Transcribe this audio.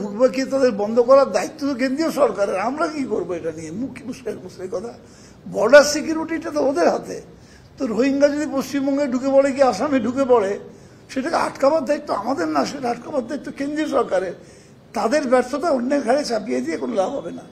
ঢুকবে কি তাদের বন্ধ করার দায়িত্ব তো কেন্দ্রীয় সরকারের আমরা কি করবো এটা নিয়ে কি মুশকিল মুশকিল কথা বর্ডার সিকিউরিটিটা তো ওদের হাতে তো রোহিঙ্গা যদি পশ্চিমবঙ্গে ঢুকে পড়ে কি আসামে ঢুকে পড়ে সেটাকে আটকাবার দায়িত্ব আমাদের না সেটা আটকাবার দায়িত্ব কেন্দ্রীয় সরকারের তাদের ব্যর্থতা অন্যের ঘাড়ে চাপিয়ে দিয়ে কোনো লাভ হবে না